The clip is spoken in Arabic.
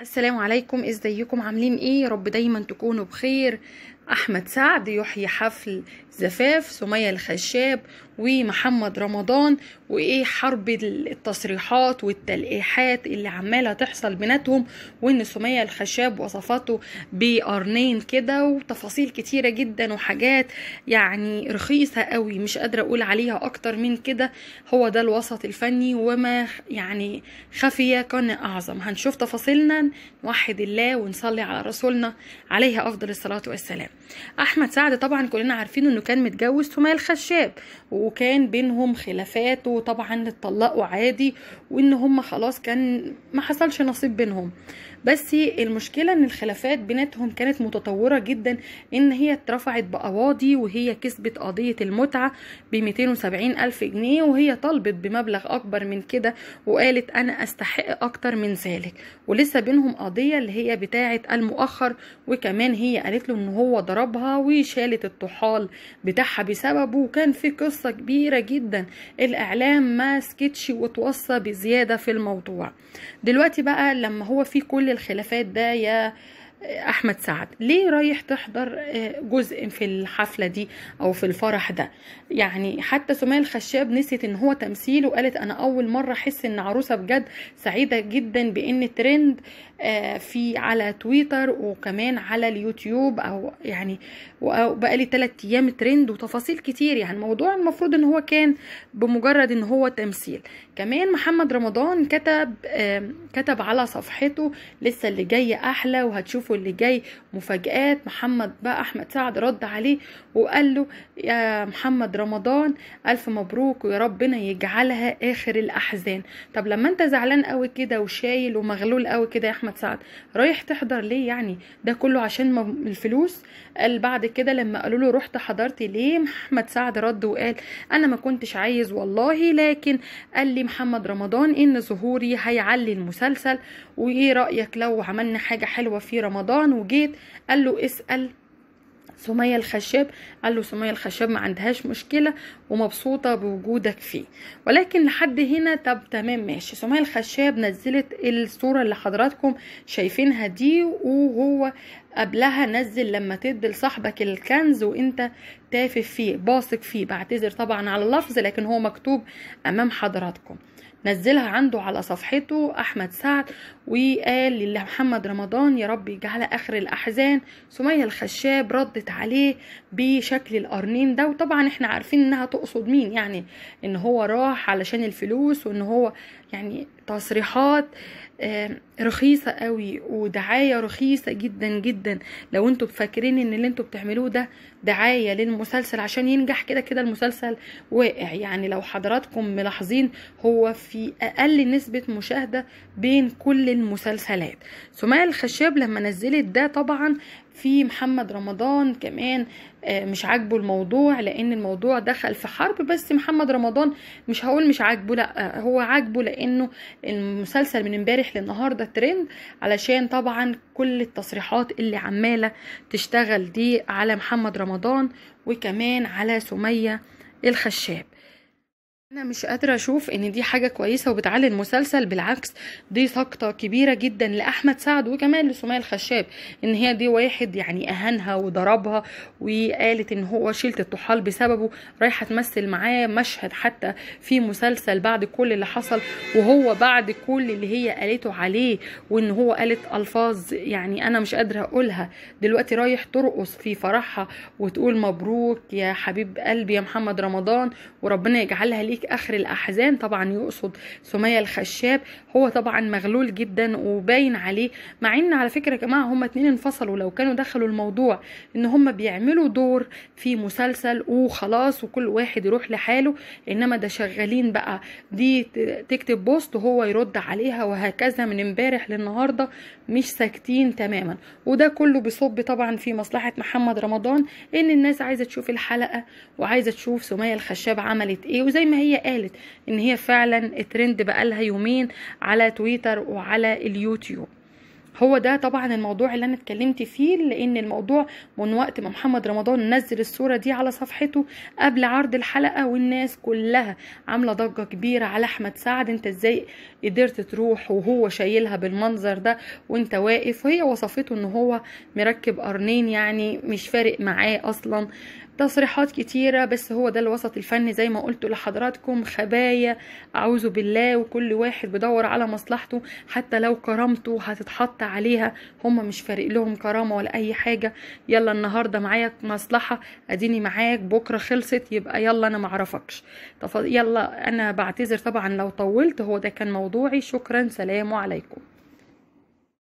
السلام عليكم ازيكم عاملين ايه يا رب دايما تكونوا بخير أحمد سعد يحيي حفل زفاف سمية الخشاب ومحمد رمضان وإيه حرب التصريحات والتلقيحات اللي عمالة تحصل بيناتهم وإن سمية الخشاب وصفته بقرنين كده وتفاصيل كتيرة جدا وحاجات يعني رخيصة قوي مش قادرة أقول عليها أكتر من كده هو ده الوسط الفني وما يعني خفي كان أعظم هنشوف تفاصيلنا نوحد الله ونصلي على رسولنا عليه أفضل الصلاة والسلام احمد سعد طبعا كلنا عارفين انه كان متجوز سمية الخشاب وكان بينهم خلافات وطبعا اتطلقوا عادي وان هم خلاص كان ما حصلش نصيب بينهم بس المشكله ان الخلافات بيناتهم كانت متطوره جدا ان هي اترفعت بقواضي وهي كسبت قضيه المتعه ب 270 الف جنيه وهي طلبت بمبلغ اكبر من كده وقالت انا استحق اكتر من ذلك ولسه بينهم قضيه اللي هي بتاعه المؤخر وكمان هي قالت له ان هو ضربها وشالت الطحال بتاعها بسببه وكان في قصة كبيرة جدا الإعلام ما سكتش وتوصى بزيادة في الموضوع دلوقتي بقى لما هو في كل الخلافات ده يا احمد سعد ليه رايح تحضر آه، جزء في الحفله دي او في الفرح ده يعني حتى سمية الخشاب نسيت ان هو تمثيل وقالت انا اول مره احس ان عروسه بجد سعيده جدا بان ترند آه، في على تويتر وكمان على اليوتيوب او يعني لي ثلاث ايام ترند وتفاصيل كتير يعني الموضوع المفروض ان هو كان بمجرد ان هو تمثيل كمان محمد رمضان كتب كتب على صفحته لسه اللي جاي احلى وهتشوفوا اللي جاي مفاجآت محمد بقى أحمد سعد رد عليه وقال له يا محمد رمضان ألف مبروك ويا ربنا يجعلها آخر الأحزان طب لما أنت زعلان قوي كده وشايل ومغلول قوي كده يا أحمد سعد رايح تحضر ليه يعني ده كله عشان الفلوس قال بعد كده لما قالوا له رحت حضرت ليه محمد سعد رد وقال أنا ما كنتش عايز والله لكن قال لي محمد رمضان إن ظهوري هيعلي المسلسل وايه رايك لو عملنا حاجه حلوه في رمضان وجيت قال له اسال سمية الخشاب قال له سمية الخشاب ما عندهاش مشكلة ومبسوطة بوجودك فيه ولكن لحد هنا طب تمام ماشي سمية الخشاب نزلت الصورة اللي حضراتكم شايفينها دي وهو قبلها نزل لما تدي لصاحبك الكنز وانت تافه فيه باثق فيه بعتذر طبعا على اللفظ لكن هو مكتوب امام حضراتكم نزلها عنده على صفحته احمد سعد وقال لمحمد رمضان يا رب يجعل اخر الاحزان سميه الخشاب ردت عليه بشكل القرنين ده وطبعا احنا عارفين انها تقصد مين يعني ان هو راح علشان الفلوس وان هو يعني تصريحات رخيصة قوي ودعاية رخيصة جدا جدا لو انتوا فاكرين ان اللي انتوا بتعملوه ده دعاية للمسلسل عشان ينجح كده كده المسلسل واقع يعني لو حضراتكم ملاحظين هو في في اقل نسبه مشاهده بين كل المسلسلات سمية الخشاب لما نزلت ده طبعا في محمد رمضان كمان آه، مش عاجبه الموضوع لان الموضوع دخل في حرب بس محمد رمضان مش هقول مش عاجبه لا هو عاجبه لانه المسلسل من امبارح للنهارده ترند علشان طبعا كل التصريحات اللي عماله تشتغل دي على محمد رمضان وكمان على سميه الخشاب انا مش قادره اشوف ان دي حاجه كويسه وبتعلي المسلسل بالعكس دي سقطه كبيره جدا لاحمد سعد وكمان لسميه الخشاب ان هي دي واحد يعني اهانها وضربها وقالت ان هو شلت الطحال بسببه رايحه تمثل معاه مشهد حتى في مسلسل بعد كل اللي حصل وهو بعد كل اللي هي قالته عليه وان هو قالت الفاظ يعني انا مش قادره اقولها دلوقتي رايح ترقص في فرحها وتقول مبروك يا حبيب قلبي يا محمد رمضان وربنا يجعلها ليك اخر الاحزان طبعا يقصد سميه الخشاب هو طبعا مغلول جدا وباين عليه مع ان على فكره يا جماعه هما اتنين انفصلوا لو كانوا دخلوا الموضوع ان هما بيعملوا دور في مسلسل وخلاص وكل واحد يروح لحاله انما ده شغالين بقى دي تكتب بوست وهو يرد عليها وهكذا من امبارح للنهارده مش ساكتين تماما وده كله بيصب طبعا في مصلحه محمد رمضان ان الناس عايزه تشوف الحلقه وعايزه تشوف سميه الخشاب عملت ايه وزي ما هي هي قالت ان هي فعلا ترند بقالها يومين على تويتر وعلى اليوتيوب هو ده طبعا الموضوع اللي انا اتكلمت فيه لان الموضوع من وقت ما محمد رمضان نزل الصوره دي على صفحته قبل عرض الحلقه والناس كلها عامله ضجه كبيره على احمد سعد انت ازاي قدرت تروح وهو شايلها بالمنظر ده وانت واقف وهي وصفته ان هو مركب قرنين يعني مش فارق معاه اصلا تصريحات كتيرة بس هو ده الوسط الفني زي ما قلت لحضراتكم خبايا أعوذ بالله وكل واحد بدور على مصلحته حتى لو كرامته هتتحط عليها هم مش فارق لهم كرامة ولا أي حاجة يلا النهاردة معايا مصلحة أديني معاك بكرة خلصت يبقى يلا أنا معرفكش يلا أنا بعتذر طبعا لو طولت هو ده كان موضوعي شكرا سلام عليكم